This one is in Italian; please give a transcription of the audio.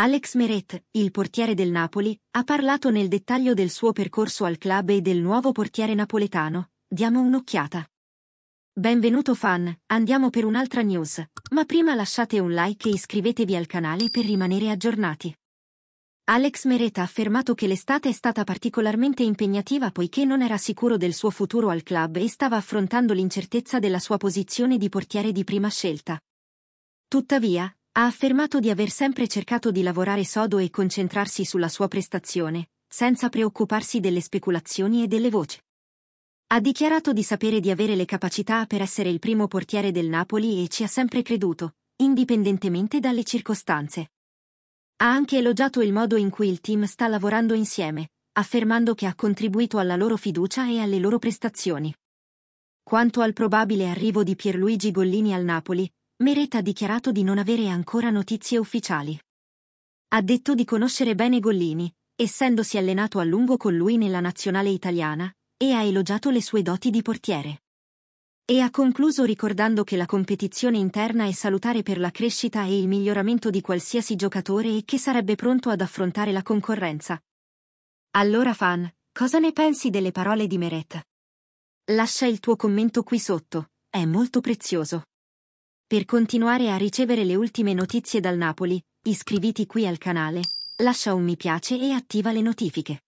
Alex Meret, il portiere del Napoli, ha parlato nel dettaglio del suo percorso al club e del nuovo portiere napoletano. Diamo un'occhiata. Benvenuto fan, andiamo per un'altra news, ma prima lasciate un like e iscrivetevi al canale per rimanere aggiornati. Alex Meret ha affermato che l'estate è stata particolarmente impegnativa poiché non era sicuro del suo futuro al club e stava affrontando l'incertezza della sua posizione di portiere di prima scelta. Tuttavia, ha affermato di aver sempre cercato di lavorare sodo e concentrarsi sulla sua prestazione, senza preoccuparsi delle speculazioni e delle voci. Ha dichiarato di sapere di avere le capacità per essere il primo portiere del Napoli e ci ha sempre creduto, indipendentemente dalle circostanze. Ha anche elogiato il modo in cui il team sta lavorando insieme, affermando che ha contribuito alla loro fiducia e alle loro prestazioni. Quanto al probabile arrivo di Pierluigi Gollini al Napoli, Meret ha dichiarato di non avere ancora notizie ufficiali. Ha detto di conoscere bene Gollini, essendosi allenato a lungo con lui nella nazionale italiana, e ha elogiato le sue doti di portiere. E ha concluso ricordando che la competizione interna è salutare per la crescita e il miglioramento di qualsiasi giocatore e che sarebbe pronto ad affrontare la concorrenza. Allora fan, cosa ne pensi delle parole di Meret? Lascia il tuo commento qui sotto, è molto prezioso. Per continuare a ricevere le ultime notizie dal Napoli, iscriviti qui al canale, lascia un mi piace e attiva le notifiche.